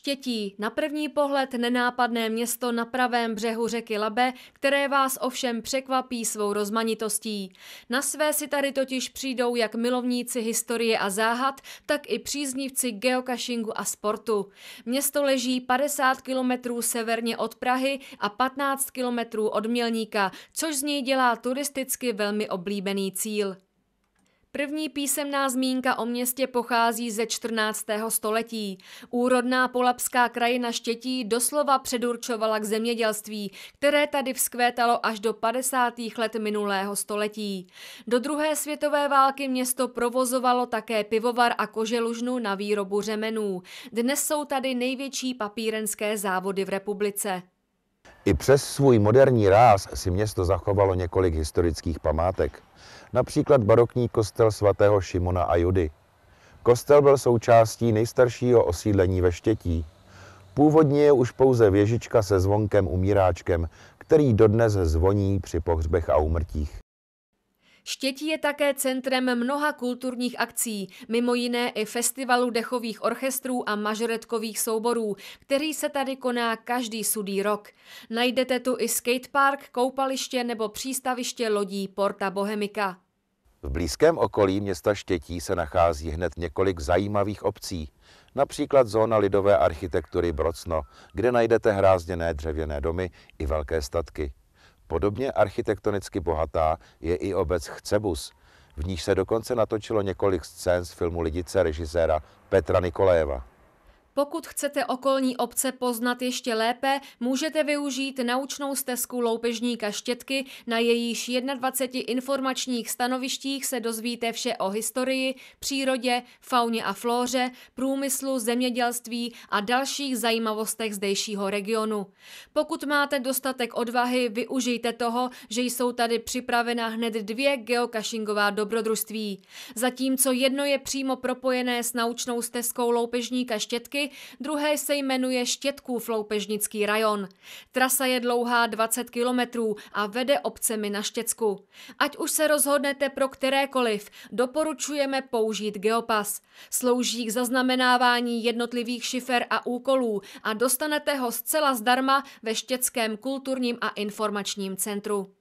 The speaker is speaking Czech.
Štětí, na první pohled nenápadné město na pravém břehu řeky Labe, které vás ovšem překvapí svou rozmanitostí. Na své si tady totiž přijdou jak milovníci historie a záhad, tak i příznivci geocachingu a sportu. Město leží 50 kilometrů severně od Prahy a 15 kilometrů od Mělníka, což z něj dělá turisticky velmi oblíbený cíl. První písemná zmínka o městě pochází ze 14. století. Úrodná polapská krajina Štětí doslova předurčovala k zemědělství, které tady vzkvétalo až do 50. let minulého století. Do druhé světové války město provozovalo také pivovar a koželužnu na výrobu řemenů. Dnes jsou tady největší papírenské závody v republice. I přes svůj moderní ráz si město zachovalo několik historických památek. Například barokní kostel svatého Šimona a Judy. Kostel byl součástí nejstaršího osídlení ve Štětí. Původně je už pouze věžička se zvonkem umíráčkem, který dodnes zvoní při pohřbech a úmrtích. Štětí je také centrem mnoha kulturních akcí, mimo jiné i festivalu dechových orchestrů a mažoretkových souborů, který se tady koná každý sudý rok. Najdete tu i skatepark, koupaliště nebo přístaviště lodí Porta Bohemika. V blízkém okolí města Štětí se nachází hned několik zajímavých obcí, například zóna lidové architektury Brocno, kde najdete hrázděné dřevěné domy i velké statky. Podobně architektonicky bohatá je i obec Chcebus, v níž se dokonce natočilo několik scén z filmu Lidice režiséra Petra Nikolajeva. Pokud chcete okolní obce poznat ještě lépe, můžete využít naučnou stezku loupežníka Štětky, na jejíž 21 informačních stanovištích se dozvíte vše o historii, přírodě, fauně a flóře, průmyslu, zemědělství a dalších zajímavostech zdejšího regionu. Pokud máte dostatek odvahy, využijte toho, že jsou tady připravena hned dvě geocachingová dobrodružství. Zatímco jedno je přímo propojené s naučnou stezkou loupežníka Štětky, Luky, druhé se jmenuje Štětků Floupežnický rajon. Trasa je dlouhá 20 kilometrů a vede obcemi na Štětsku. Ať už se rozhodnete pro kterékoliv, doporučujeme použít Geopas. Slouží k zaznamenávání jednotlivých šifer a úkolů a dostanete ho zcela zdarma ve Štětském kulturním a informačním centru.